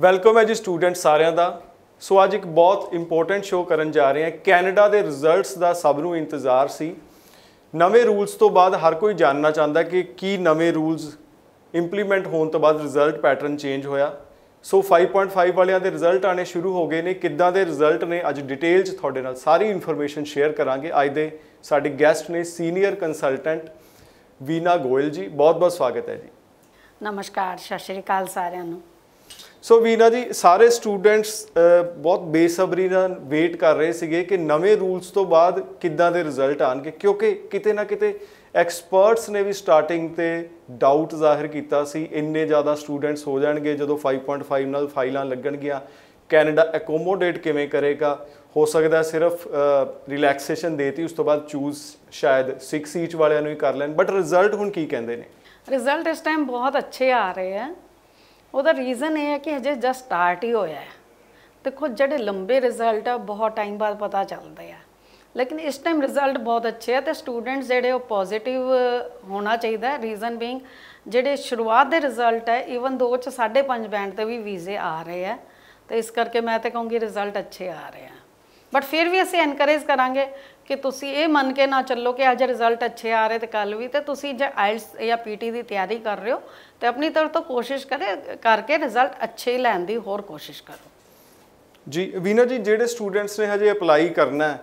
welcome ਹੈ ਜੀ student ਸਾਰਿਆਂ ਦਾ ਸੋ ਅੱਜ ਇੱਕ ਬਹੁਤ ਇੰਪੋਰਟੈਂਟ ਸ਼ੋਅ ਕਰਨ ਜਾ ਰਹੇ ਹਾਂ ਕੈਨੇਡਾ ਦੇ ਰਿਜ਼ਲਟਸ ਦਾ ਸਭ ਨੂੰ ਇੰਤਜ਼ਾਰ ਸੀ ਨਵੇਂ ਰੂਲਸ ਤੋਂ ਬਾਅਦ ਹਰ ਕੋਈ ਜਾਣਨਾ ਚਾਹੁੰਦਾ ਕਿ ਕੀ ਨਵੇਂ ਰੂਲਸ ਇੰਪਲੀਮੈਂਟ ਹੋਣ ਤੋਂ ਬਾਅਦ ਰਿਜ਼ਲਟ ਪੈਟਰਨ ਚੇਂਜ ਹੋਇਆ ਸੋ 5.5 ਵਾਲਿਆਂ ਦੇ ਰਿਜ਼ਲਟ ਆਣੇ ਸ਼ੁਰੂ ਹੋ ਗਏ ਨੇ ਕਿੱਦਾਂ ਦੇ ਰਿਜ਼ਲਟ ਨੇ ਅੱਜ ਡਿਟੇਲ 'ਚ ਤੁਹਾਡੇ ਨਾਲ ਸਾਰੀ ਇਨਫੋਰਮੇਸ਼ਨ ਸ਼ੇਅਰ ਕਰਾਂਗੇ ਅੱਜ ਦੇ ਸਾਡੇ ਗੈਸਟ ਨੇ ਸੀਨੀਅਰ ਕੰਸਲਟੈਂਟ ਵੀਨਾ ਗੋਇਲ ਜੀ ਬਹੁਤ ਬਹੁਤ ਸਵਾਗਤ ਹੈ ਜੀ ਨਮਸਕਾਰ ਸਤਿ ਸ਼੍ਰੀ ਅਕਾਲ ਸਾਰਿਆਂ ਨੂੰ ਸੋ ਵੀਨਾ ਜੀ ਸਾਰੇ ਸਟੂਡੈਂਟਸ ਬਹੁਤ ਬੇਸਬਰੀ ਨਾਲ ਵੇਟ ਕਰ ਰਹੇ ਸੀਗੇ ਕਿ ਨਵੇਂ ਰੂਲਸ ਤੋਂ ਬਾਅਦ ਕਿੱਦਾਂ ਦੇ ਰਿਜ਼ਲਟ ਆਣਗੇ ਕਿਉਂਕਿ ਕਿਤੇ ਨਾ ਕਿਤੇ ਐਕਸਪਰਟਸ ਨੇ ਵੀ ਸਟਾਰਟਿੰਗ ਤੇ ਡਾਊਟ ਜ਼ਾਹਿਰ ਕੀਤਾ ਸੀ ਇੰਨੇ ਜ਼ਿਆਦਾ ਸਟੂਡੈਂਟਸ ਹੋ ਜਾਣਗੇ ਜਦੋਂ 5.5 ਨਾਲ ਫਾਈਲਾਂ ਲੱਗਣਗੀਆਂ ਕੈਨੇਡਾ ਅਕੋਮੋਡੇਟ ਕਿਵੇਂ ਕਰੇਗਾ ਹੋ ਸਕਦਾ ਸਿਰਫ ਰਿਲੈਕਸੇਸ਼ਨ ਦੇਤੀ ਉਸ ਤੋਂ ਬਾਅਦ ਚੂਜ਼ ਸ਼ਾਇਦ 6 ਸੀਟ ਵਾਲਿਆਂ ਨੂੰ ਹੀ ਕਰ ਲੈਣ ਬਟ ਰਿਜ਼ਲਟ ਹੁਣ ਕੀ ਕਹਿੰਦੇ ਨੇ ਰਿਜ਼ਲਟ ਇਸ ਟਾਈਮ ਬਹੁਤ ਅੱਛੇ ਆ ਰਹੇ ਆ ਉਹਦਾ ਰੀਜ਼ਨ ਇਹ ਹੈ ਕਿ ਹਜੇ ਜਸਟ ਸਟਾਰਟ ਹੀ ਹੋਇਆ ਹੈ ਦੇਖੋ ਜਿਹੜੇ ਲੰਬੇ ਰਿਜ਼ਲਟ ਆ ਬਹੁਤ ਟਾਈਮ ਬਾਅਦ ਪਤਾ ਚੱਲਦੇ ਆ ਲੇਕਿਨ ਇਸ ਟਾਈਮ ਰਿਜ਼ਲਟ ਬਹੁਤ ਅੱਛੇ ਆ ਤੇ ਸਟੂਡੈਂਟਸ ਜਿਹੜੇ ਉਹ ਪੋਜ਼ਿਟਿਵ ਹੋਣਾ ਚਾਹੀਦਾ ਹੈ ਰੀਜ਼ਨ ਬੀਇੰਗ ਜਿਹੜੇ ਸ਼ੁਰੂਆਤ ਦੇ ਰਿਜ਼ਲਟ ਹੈ ਈਵਨ ਦੋ ਚ 5.5 ਬੈਂਡ ਤੇ ਵੀ ਵੀਜ਼ੇ ਆ ਰਹੇ ਆ ਤੇ ਇਸ ਕਰਕੇ ਮੈਂ ਤੇ ਕਹੂੰਗੀ ਰਿਜ਼ਲਟ ਅੱਛੇ ਆ ਰਹੇ ਆ ਬਟ ਫਿਰ ਵੀ ਅਸੀਂ ਐਨਕਰੇਜ ਕਰਾਂਗੇ ਕਿ ਤੁਸੀਂ ਇਹ ਮੰਨ ਕੇ ਨਾ ਚੱਲੋ ਕਿ ਅੱਜ ਰਿਜ਼ਲਟ ਅੱਛੇ ਆ ਰਹੇ ਤੇ ਕੱਲ ਵੀ ਤੇ ਤੁਸੀਂ ਜੇ ਆਇਲਸ ਜਾਂ ਪੀਟੀ ਦੀ ਤਿਆਰੀ ਕਰ ਰਹੇ ਹੋ ਤੇ ਆਪਣੀ ਤਰਫ ਤੋਂ ਕੋਸ਼ਿਸ਼ ਕਰੇ ਕਰਕੇ ਰਿਜ਼ਲਟ ਅੱਛੇ ਹੀ ਲੈਣ ਦੀ ਹੋਰ ਕੋਸ਼ਿਸ਼ ਕਰੋ ਜੀ ਵੀਨਾ ਜੀ ਜਿਹੜੇ ਸਟੂਡੈਂਟਸ ਨੇ ਹਜੇ ਅਪਲਾਈ ਕਰਨਾ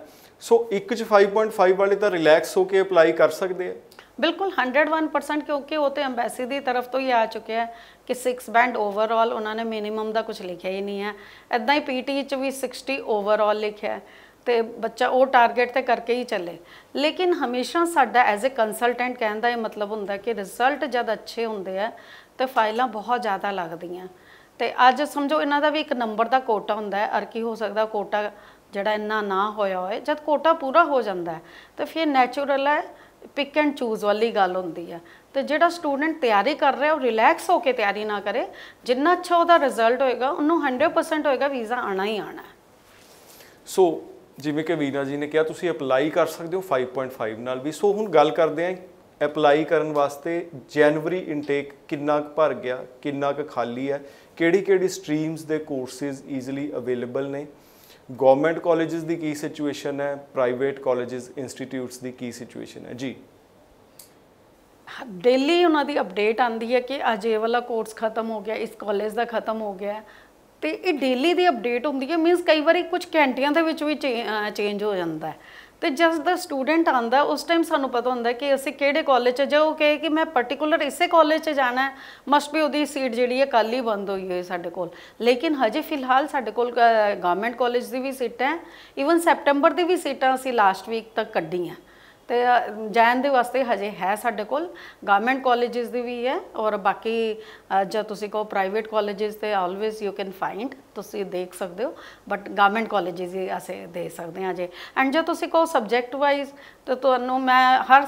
ਸੋ 1 ਚ 5.5 ਵਾਲੇ ਤਾਂ ਰਿਲੈਕਸ ਹੋ ਕੇ ਅਪਲਾਈ ਕਰ ਸਕਦੇ ਆ ਬਿਲਕੁਲ 101% ਕਿਉਂਕਿ ਉਹ ਤੇ ਐਮਬੈਸੀ ਦੀ ਤਰਫ ਤੋਂ ਹੀ ਆ ਚੁੱਕਿਆ ਹੈ ਕਿ 6 ਬੈਂਡ ਓਵਰਆਲ ਉਹਨਾਂ ਨੇ ਮਿਨੀਮਮ ਦਾ ਕੁਝ ਲਿਖਿਆ ਹੀ ਨਹੀਂ ਹੈ ਐਦਾਂ ਹੀ ਪੀਟੀ ਚ ਵੀ 60 ਓਵਰਆਲ ਲਿਖਿਆ ਹੈ ਤੇ ਬੱਚਾ ਉਹ ਟਾਰਗੇਟ ਤੇ ਕਰਕੇ ਹੀ ਚੱਲੇ ਲੇਕਿਨ ਹਮੇਸ਼ਾ ਸਾਡਾ ਐਜ਼ ਅ ਕੰਸਲਟੈਂਟ ਕਹਿੰਦਾ ਇਹ ਮਤਲਬ ਹੁੰਦਾ ਕਿ ਰਿਜ਼ਲਟ ਜਦ ਅੱਛੇ ਹੁੰਦੇ ਆ ਤੇ ਫਾਈਲਾਂ ਬਹੁਤ ਜ਼ਿਆਦਾ ਲੱਗਦੀਆਂ ਤੇ ਅੱਜ ਸਮਝੋ ਇਹਨਾਂ ਦਾ ਵੀ ਇੱਕ ਨੰਬਰ ਦਾ ਕੋਟਾ ਹੁੰਦਾ ਹੈ ਅਰ ਕੀ ਹੋ ਸਕਦਾ ਕੋਟਾ ਜਿਹੜਾ ਇੰਨਾ ਨਾ ਹੋਇਆ ਹੋਏ ਜਦ ਕੋਟਾ ਪੂਰਾ ਹੋ ਜਾਂਦਾ ਤੇ ਫਿਰ ਨੈਚੁਰਲ ਹੈ ਪਿਕ ਐਂਡ ਚੂਜ਼ ਵਾਲੀ ਗੱਲ ਹੁੰਦੀ ਆ ਤੇ ਜਿਹੜਾ ਸਟੂਡੈਂਟ ਤਿਆਰੀ ਕਰ ਰਿਹਾ ਉਹ ਰਿਲੈਕਸ ਹੋ ਕੇ ਤਿਆਰੀ ਨਾ ਕਰੇ ਜਿੰਨਾ ਅੱਛਾ ਉਹਦਾ ਰਿਜ਼ਲਟ ਹੋਏਗਾ ਉਹਨੂੰ 100% ਹੋਏਗਾ ਵੀਜ਼ਾ ਆਣਾ ਹੀ ਆਣਾ ਸੋ ਜਿਵੇਂ ਕਿ ਵੀਨਾ ਜੀ ਨੇ ਕਿਹਾ ਤੁਸੀਂ ਅਪਲਾਈ ਕਰ ਸਕਦੇ ਹੋ 5.5 ਨਾਲ ਵੀ ਸੋ ਹੁਣ ਗੱਲ ਕਰਦੇ ਆਂ ਅਪਲਾਈ ਕਰਨ ਵਾਸਤੇ ਜਨਵਰੀ ਇਨਟੇਕ ਕਿੰਨਾ ਕੁ ਭਰ ਗਿਆ ਕਿੰਨਾ ਕੁ ਖਾਲੀ ਹੈ ਕਿਹੜੀ ਕਿਹੜੀ ਸਟਰੀਮਸ ਦੇ ਕੋਰਸਸ ਈਜ਼ੀਲੀ ਅਵੇਲੇਬਲ ਨੇ ਗਵਰਨਮੈਂਟ ਕਾਲਜਸ ਦੀ ਕੀ ਸਿਚੁਏਸ਼ਨ ਹੈ ਪ੍ਰਾਈਵੇਟ ਕਾਲਜਸ ਇੰਸਟੀਟਿਊਟਸ ਦੀ ਕੀ ਸਿਚੁਏਸ਼ਨ ਹੈ ਜੀ ਡੇਲੀ ਉਹਨਾਂ ਦੀ ਅਪਡੇਟ ਆਂਦੀ ਹੈ ਕਿ ਅੱਜ ਇਹ ਵਾਲਾ ਕੋਰਸ ਖਤਮ ਹੋ ਗਿਆ ਇਸ ਕਾਲਜ ਦਾ ਖਤਮ ਹੋ ਗਿਆ ਤੇ ਇਹ ਡੇਲੀ ਦੀ ਅਪਡੇਟ ਹੁੰਦੀ ਹੈ ਮੀਨਸ ਕਈ ਵਾਰੀ ਕੁਝ ਘੰਟਿਆਂ ਦੇ ਵਿੱਚ ਵੀ ਚੇਂਜ ਹੋ ਜਾਂਦਾ ਹੈ ਤੇ ਜਦ ਦਾ ਸਟੂਡੈਂਟ ਆਂਦਾ ਉਸ ਟਾਈਮ ਸਾਨੂੰ ਪਤਾ ਹੁੰਦਾ ਕਿ ਅਸੀਂ ਕਿਹੜੇ ਕਾਲਜ 'ਚ ਜਾਓ ਕਿ ਕਿ ਮੈਂ ਪਾਰਟਿਕੂਲਰ ਇਸੇ ਕਾਲਜ 'ਚ ਜਾਣਾ ਮਸਟ ਬੀ ਉਹਦੀ ਸੀਟ ਜਿਹੜੀ ਹੈ ਕੱਲ ਹੀ ਬੰਦ ਹੋਈ ਹੋਈ ਸਾਡੇ ਕੋਲ ਲੇਕਿਨ ਹਜੇ ਫਿਲਹਾਲ ਸਾਡੇ ਕੋਲ ਗਵਰਨਮੈਂਟ ਕਾਲਜ ਦੀ ਵੀ ਸੀਟਾਂ ਇਵਨ ਈਵਨ ਸੈਪਟੈਂਬਰ ਦੀ ਵੀ ਸੀਟਾਂ ਅਸੀਂ ਲਾਸਟ ਵੀਕ ਤੱਕ ਕੱਢੀਆਂ ਤੇ ਜਾਣ ਦੇ ਵਾਸਤੇ ਹਜੇ ਹੈ ਸਾਡੇ ਕੋਲ ਗਵਰਨਮੈਂਟ ਕਾਲਜਸ ਦੀ ਵੀ ਹੈ ਔਰ ਬਾਕੀ ਜੇ ਤੁਸੀਂ ਕੋ ਪ੍ਰਾਈਵੇਟ ਕਾਲਜਸ ਤੇ ਆਲਵੇਸ ਯੂ ਕੈਨ ਫਾਈਂਡ ਤੁਸੀਂ ਦੇਖ ਸਕਦੇ ਹੋ ਬਟ ਗਵਰਨਮੈਂਟ ਕਾਲਜਸ ਹੀ ਅਸੀਂ ਦੇ ਸਕਦੇ ਹਾਂ ਜੇ ਐਂਡ ਜੇ ਤੁਸੀਂ ਕੋ ਸਬਜੈਕਟ ਵਾਈਜ਼ ਤੇ ਤੁਹਾਨੂੰ ਮੈਂ ਹਰ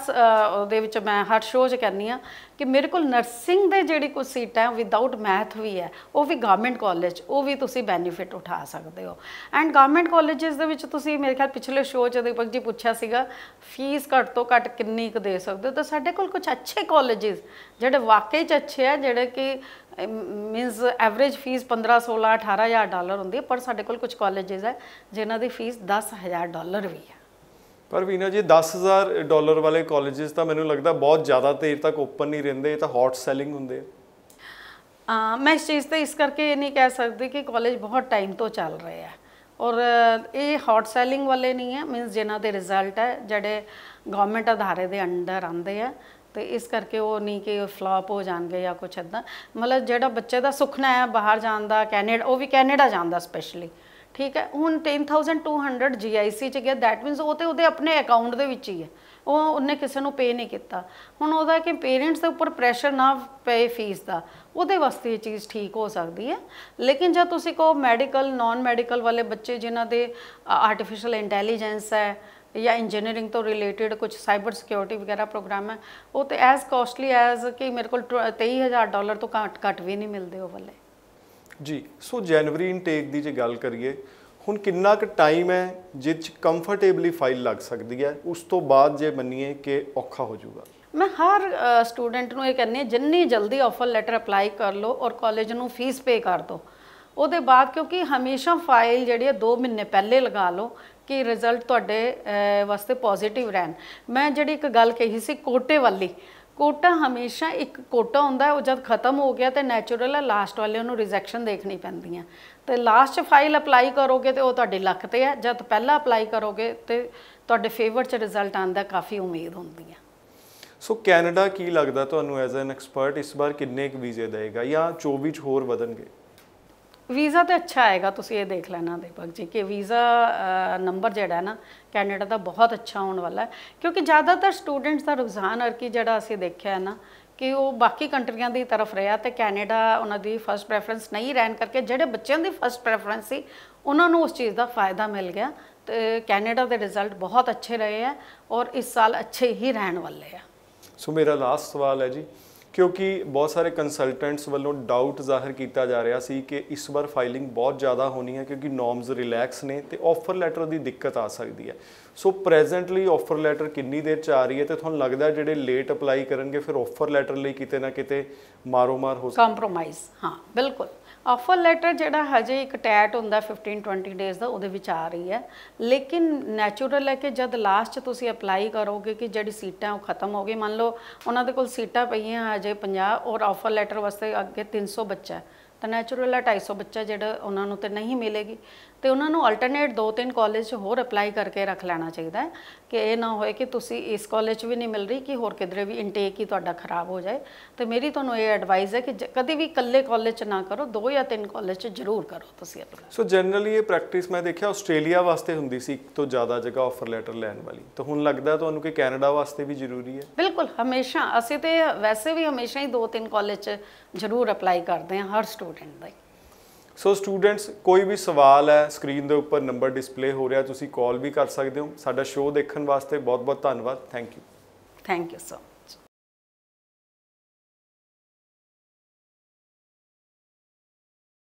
ਦੇ ਵਿੱਚ ਮੈਂ ਹਰ ਸ਼ੋਅ 'ਚ ਕਰਨੀ ਆ ਕਿ ਮੇਰੇ ਕੋਲ ਨਰਸਿੰਗ ਦੇ ਜਿਹੜੀ ਕੋ ਸੀਟ ਹੈ ਵਿਦਆਊਟ ਮੈਥ ਵੀ ਹੈ ਉਹ ਵੀ ਗਵਰਨਮੈਂਟ ਕਾਲਜ ਉਹ ਵੀ ਤੁਸੀਂ ਬੈਨੀਫਿਟ ਉਠਾ ਸਕਦੇ ਹੋ ਐਂਡ ਗਵਰਨਮੈਂਟ ਕਾਲਜਸ ਦੇ ਵਿੱਚ ਤੁਸੀਂ ਮੇਰੇ ਖਿਆਲ ਪਿਛਲੇ ਸ਼ੋਅ 'ਚ ਦੀਪਕ ਜੀ ਪੁੱਛਿਆ ਸੀਗਾ ਫੀਸ ਘੱਟ ਤੋਂ ਘੱਟ ਕਿੰਨੀ ਕੁ ਦੇ ਸਕਦੇ ਹੋ ਤਾਂ ਸਾਡੇ ਕੋਲ ਕੁਝ ਅੱਛੇ ਕਾਲਜਸ ਜਿਹੜੇ ਵਾਕਈ 'ਚ ਅੱਛੇ ਆ ਜਿਹੜੇ ਕਿ ਮੀਨਸ ਐਵਰੇਜ ਫੀਸ 15 16 18000 ਡਾਲਰ ਹੁੰਦੀ ਹੈ ਪਰ ਸਾਡੇ ਕੋਲ ਕੁਝ ਕਾਲਜਸ ਹੈ ਜਿਨ੍ਹਾਂ ਦੀ ਫੀਸ 10000 ਡਾਲਰ ਵੀ ਹੈ ਪਰ ਵੀਨਾ ਜੀ 10000 ਡਾਲਰ ਵਾਲੇ ਕਾਲਜਸ ਤਾਂ ਮੈਨੂੰ ਲੱਗਦਾ ਬਹੁਤ ਜ਼ਿਆਦਾ ਤੇਰ ਤੱਕ ਓਪਨ ਨਹੀਂ ਰਹਿੰਦੇ ਇਹ ਤਾਂ ਹੌਟ ਸੈਲਿੰਗ ਹੁੰਦੇ ਆ ਮੈਂ ਇਸ ਚੀਜ਼ ਤੇ ਇਸ ਕਰਕੇ ਇਹ ਨਹੀਂ ਕਹਿ ਸਕਦੀ ਕਿ ਕਾਲਜ ਬਹੁਤ ਟਾਈਮ ਤੋਂ ਚੱਲ ਰਹੇ ਆ ਔਰ ਇਹ ਹੌਟ ਸੈਲਿੰਗ ਵਾਲੇ ਨਹੀਂ ਹੈ ਮੀਨਸ ਜਿਨ੍ਹਾਂ ਦੇ ਰਿਜ਼ਲਟ ਹੈ ਜਿਹੜੇ ਗਵਰਨਮੈਂਟ ਅਧਾਰੇ ਦੇ ਅੰਡਰ ਆਉਂਦੇ ਆ ਤੇ ਇਸ ਕਰਕੇ ਉਹ ਨਹੀਂ ਕਿ ਉਹ ਫਲਾਪ ਹੋ ਜਾਣਗੇ ਜਾਂ ਕੁਝ ਇਦਾਂ ਮਤਲਬ ਜਿਹੜਾ ਬੱਚੇ ਦਾ ਸੁਪਨਾ ਹੈ ਬਾਹਰ ਜਾਣ ਦਾ ਕੈਨੇਡਾ ਉਹ ਵੀ ਕੈਨੇਡਾ ਜਾਂਦਾ ਸਪੈਸ਼ਲੀ ਠੀਕ ਹੈ ਹੁਣ 10200 GIC ਚ ਗਿਆ that means ਉਹ ਤੇ ਉਹਦੇ ਆਪਣੇ ਅਕਾਊਂਟ ਦੇ ਵਿੱਚ ਹੀ ਹੈ ਉਹ ਉਹਨੇ ਕਿਸੇ ਨੂੰ ਪੇ ਨਹੀਂ ਕੀਤਾ ਹੁਣ ਉਹਦਾ ਕਿ ਪੇਰੈਂਟਸ ਦੇ ਉੱਪਰ ਪ੍ਰੈਸ਼ਰ ਨਾ ਪਏ ਫੀਸ ਦਾ ਉਹਦੇ ਵਾਸਤੇ ਇਹ ਚੀਜ਼ ਠੀਕ ਹੋ ਸਕਦੀ ਹੈ ਲੇਕਿਨ ਜੇ ਤੁਸੀਂ ਕੋ ਮੈਡੀਕਲ ਨਾਨ ਮੈਡੀਕਲ ਵਾਲੇ ਬੱਚੇ ਜਿਨ੍ਹਾਂ ਦੇ ਆਰਟੀਫੀਸ਼ੀਅਲ ਇੰਟੈਲੀਜੈਂਸ ਹੈ ਜਾਂ ਇੰਜੀਨੀਅਰਿੰਗ ਤੋਂ ਰਿਲੇਟਡ ਕੁਝ ਸਾਈਬਰ ਸਿਕਿਉਰਿਟੀ ਵਗੈਰਾ ਪ੍ਰੋਗਰਾਮ ਹੈ ਉਹ ਤੇ ਐਸ ਕਾਸਟਲੀ ਐਸ ਕਿ ਮੇਰੇ ਕੋਲ 23000 ਡਾਲਰ ਤੋਂ ਘੱਟ ਘੱਟ ਵੀ ਨਹੀਂ ਮਿਲਦੇ ਉਹ ਵਾਲੇ ਜੀ ਸੋ ਜਨਵਰੀ ਇਨਟੇਕ ਦੀ ਜੇ ਗੱਲ ਕਰੀਏ ਹੁਣ ਕਿੰਨਾ ਕੁ ਟਾਈਮ ਹੈ ਜਿਸ ਚ ਕੰਫਰਟੇਬਲੀ ਫਾਈਲ ਲੱਗ ਸਕਦੀ ਹੈ ਉਸ ਤੋਂ ਬਾਅਦ ਜੇ ਮੰਨੀਏ ਕਿ ਔਖਾ ਹੋ ਜਾਊਗਾ ਮੈਂ ਹਰ ਸਟੂਡੈਂਟ ਨੂੰ ਇਹ ਕਹਿੰਨੀ ਜਿੰਨੀ ਜਲਦੀ ਆਫਰ ਲੈਟਰ ਅਪਲਾਈ ਕਰ ਲਓ ਔਰ ਕਾਲਜ ਨੂੰ ਫੀਸ ਪੇ ਕਰ ਦਿਓ ਉਹਦੇ ਬਾਅਦ ਕਿਉਂਕਿ ਹਮੇਸ਼ਾ ਫਾਈਲ ਜਿਹੜੀ ਹੈ 2 ਮਹੀਨੇ ਪਹਿਲੇ ਲਗਾ ਲਓ ਕਿ ਰਿਜ਼ਲਟ ਤੁਹਾਡੇ ਵਾਸਤੇ ਪੋਜ਼ਿਟਿਵ ਰਹਿਣ ਮੈਂ ਜਿਹੜੀ ਇੱਕ ਗੱਲ ਕਹੀ ਸੀ ਕੋਟੇ ਵਾਲੀ ਕੋਟਾ ਹਮੇਸ਼ਾ ਇੱਕ ਕੋਟਾ ਹੁੰਦਾ ਉਹ ਜਦ ਖਤਮ ਹੋ ਗਿਆ ਤੇ ਨੈਚੁਰਲ ਹੈ ਲਾਸਟ ਵਾਲੇ ਨੂੰ ਰਿਜੈਕਸ਼ਨ ਦੇਖਣੀ ਪੈਂਦੀ ਹੈ ਤੇ ਲਾਸਟ ਫਾਈਲ ਅਪਲਾਈ ਕਰੋਗੇ ਤੇ ਉਹ ਤੁਹਾਡੇ ਲੱਕ ਤੇ ਹੈ ਜਦ ਪਹਿਲਾਂ ਅਪਲਾਈ ਕਰੋਗੇ ਤੇ ਤੁਹਾਡੇ ਫੇਵਰ ਚ ਰਿਜ਼ਲਟ ਆਂਦਾ ਕਾਫੀ ਉਮੀਦ ਹੁੰਦੀ ਹੈ ਸੋ ਕੈਨੇਡਾ ਕੀ ਲੱਗਦਾ ਤੁਹਾਨੂੰ ਐਜ਼ ਐਨ ਐਕਸਪਰਟ ਇਸ ਵਾਰ ਕਿੰਨੇ ਕੁ ਵੀਜ਼ੇ ਦੇਗਾ ਜਾਂ 24 ਚ ਹੋਰ ਵਧਣਗੇ ਵੀਜ਼ਾ ਤਾਂ ਅੱਛਾ ਆਏਗਾ ਤੁਸੀਂ ਇਹ ਦੇਖ ਲੈਣਾ ਦੀਪਕ ਜੀ ਕਿ ਵੀਜ਼ਾ ਨੰਬਰ ਜਿਹੜਾ ਨਾ ਕੈਨੇਡਾ ਦਾ ਬਹੁਤ ਅੱਛਾ ਹੋਣ ਵਾਲਾ ਹੈ ਕਿਉਂਕਿ ਜ਼ਿਆਦਾਤਰ ਸਟੂਡੈਂਟਸ ਦਾ ਰੁਝਾਨ ਅਰਕੀ ਜਿਹੜਾ ਅਸੀਂ ਦੇਖਿਆ ਹੈ ਨਾ ਕਿ ਉਹ ਬਾਕੀ ਕੰਟਰੀਆਂ ਦੀ ਤਰਫ ਰਿਹਾ ਤੇ ਕੈਨੇਡਾ ਉਹਨਾਂ ਦੀ ਫਰਸਟ ਪ੍ਰੈਫਰੈਂਸ ਨਹੀਂ ਰਹਿਣ ਕਰਕੇ ਜਿਹੜੇ ਬੱਚਿਆਂ ਦੀ ਫਰਸਟ ਪ੍ਰੈਫਰੈਂਸ ਸੀ ਉਹਨਾਂ ਨੂੰ ਉਸ ਚੀਜ਼ ਦਾ ਫਾਇਦਾ ਮਿਲ ਗਿਆ ਤੇ ਕੈਨੇਡਾ ਦੇ ਰਿਜ਼ਲਟ ਬਹੁਤ ਅੱਛੇ ਰਹੇ ਆ ਔਰ ਇਸ ਸਾਲ ਅੱਛੇ ਹੀ ਰਹਿਣ ਵਾਲੇ ਆ ਸੋ ਮੇਰਾ ਲਾਸਟ ਸਵਾਲ ਹੈ ਜੀ ਕਿਉਂਕਿ ਬਹੁਤ ਸਾਰੇ ਕੰਸਲਟੈਂਟਸ ਵੱਲੋਂ ਡਾਊਟ ਜ਼ਾਹਰ ਕੀਤਾ ਜਾ ਰਿਹਾ ਸੀ ਕਿ ਇਸ ਵਾਰ ਫਾਈਲਿੰਗ ਬਹੁਤ ਜ਼ਿਆਦਾ ਹੋਣੀ ਹੈ ਕਿਉਂਕਿ ਨਾਰਮਸ ਰਿਲੈਕਸ ਨੇ ਤੇ ਆਫਰ ਲੈਟਰ ਦੀ ਦਿੱਕਤ ਆ ਸਕਦੀ ਹੈ ਸੋ ਪ੍ਰੈਜ਼ੈਂਟਲੀ ਆਫਰ ਲੈਟਰ ਕਿੰਨੀ ਦੇਰ ਚ ਆ ਰਹੀ ਹੈ ਤੇ ਤੁਹਾਨੂੰ ਲੱਗਦਾ ਜਿਹੜੇ ਲੇਟ ਅਪਲਾਈ ਕਰਨਗੇ ਫਿਰ ਆਫਰ ਲੈਟਰ ਲਈ ਕਿਤੇ ਨਾ ਕਿਤੇ ਮਾਰੋ ਮਾਰ ਹੋ ਸਕਦਾ ਕੰਪਰੋਮਾਈਜ਼ ਹਾਂ ਬਿਲਕੁਲ ਆਫਰ ਲੈਟਰ ਜਿਹੜਾ ਹਜੇ ਇੱਕ ਟੈਟ ਹੁੰਦਾ 15 20 ਡੇਸ ਦਾ ਉਹਦੇ ਵਿੱਚ ਆ ਰਹੀ ਹੈ ਲੇਕਿਨ ਨੈਚੁਰਲ ਹੈ ਕਿ ਜਦ ਲਾਸਟ ਚ ਤੁਸੀਂ ਅਪਲਾਈ ਕਰੋਗੇ ਕਿ ਜਿਹੜੀ ਸੀਟਾਂ ਉਹ ਖਤਮ ਹੋ ਗਈ ਮੰਨ ਲਓ ਉਹਨਾਂ ਦੇ ਕੋਲ ਸੀਟਾਂ ਪਈਆਂ ਹਜੇ 50 ਔਰ ਆਫਰ ਲੈਟਰ ਵਾਸਤੇ ਅੱਗੇ 300 ਬੱਚਾ ਤਾਂ ਨੈਚੁਰਲ ਹੈ 250 ਬੱਚਾ ਜਿਹੜਾ ਉਹਨਾਂ ਨੂੰ ਤੇ ਨਹੀਂ ਮਿਲੇਗੀ ਤੇ ਉਹਨਾਂ ਨੂੰ ਆਲਟਰਨੇਟ ਦੋ ਤਿੰਨ ਕਾਲਜ ਹੋਰ ਅਪਲਾਈ ਕਰਕੇ ਰੱਖ ਲੈਣਾ ਚਾਹੀਦਾ ਹੈ ਕਿ ਇਹ ਨਾ ਹੋਏ ਕਿ ਤੁਸੀਂ ਇਸ ਕਾਲਜ ਵੀ ਨਹੀਂ ਮਿਲ ਰਹੀ ਕਿ ਹੋਰ ਕਿਧਰੇ ਵੀ ਇਨਟੇਕ ਹੀ ਤੁਹਾਡਾ ਖਰਾਬ ਹੋ ਜਾਏ ਤੇ ਮੇਰੀ ਤੁਹਾਨੂੰ ਇਹ ਐਡਵਾਈਸ ਹੈ ਕਿ ਕਦੇ ਵੀ ਇਕੱਲੇ ਕਾਲਜ ਚ ਨਾ ਕਰੋ ਦੋ ਜਾਂ ਤਿੰਨ ਕਾਲਜ ਚ ਜ਼ਰੂਰ ਕਰੋ ਤੁਸੀਂ ਅਪਲਾਈ ਸੋ ਜਨਰਲੀ ਇਹ ਪ੍ਰੈਕਟਿਸ ਮੈਂ ਦੇਖਿਆ ਆਸਟ੍ਰੇਲੀਆ ਵਾਸਤੇ ਹੁੰਦੀ ਸੀ ਇੱਕ ਤੋਂ ਜ਼ਿਆਦਾ ਜਗ੍ਹਾ ਆਫਰ ਲੈਟਰ ਲੈਣ ਵਾਲੀ ਤਾਂ ਹੁਣ ਲੱਗਦਾ ਤੁਹਾਨੂੰ ਕਿ ਕੈਨੇਡਾ ਵਾਸਤੇ ਵੀ ਜ਼ਰੂਰੀ ਹੈ ਬਿਲਕੁਲ ਹਮੇਸ਼ਾ ਅਸੀਂ ਤੇ ਵੈਸੇ ਵੀ ਹਮੇਸ਼ਾ ਹੀ ਦੋ ਤਿੰਨ ਕਾਲਜ ਚ ਜ਼ਰੂਰ ਅਪਲਾਈ ਕਰਦੇ ਹਾਂ ਹਰ ਸਟੂਡੈਂਟ ਦਾ ਸੋ ਸਟੂਡੈਂਟਸ ਕੋਈ ਵੀ ਸਵਾਲ ਹੈ ਸਕਰੀਨ ਦੇ ਉੱਪਰ ਨੰਬਰ ਡਿਸਪਲੇ ਹੋ ਰਿਹਾ ਤੁਸੀਂ ਕਾਲ ਵੀ ਕਰ ਸਕਦੇ ਹੋ ਸਾਡਾ ਸ਼ੋਅ ਦੇਖਣ ਵਾਸਤੇ ਬਹੁਤ ਬਹੁਤ ਧੰਨਵਾਦ thank you thank you sir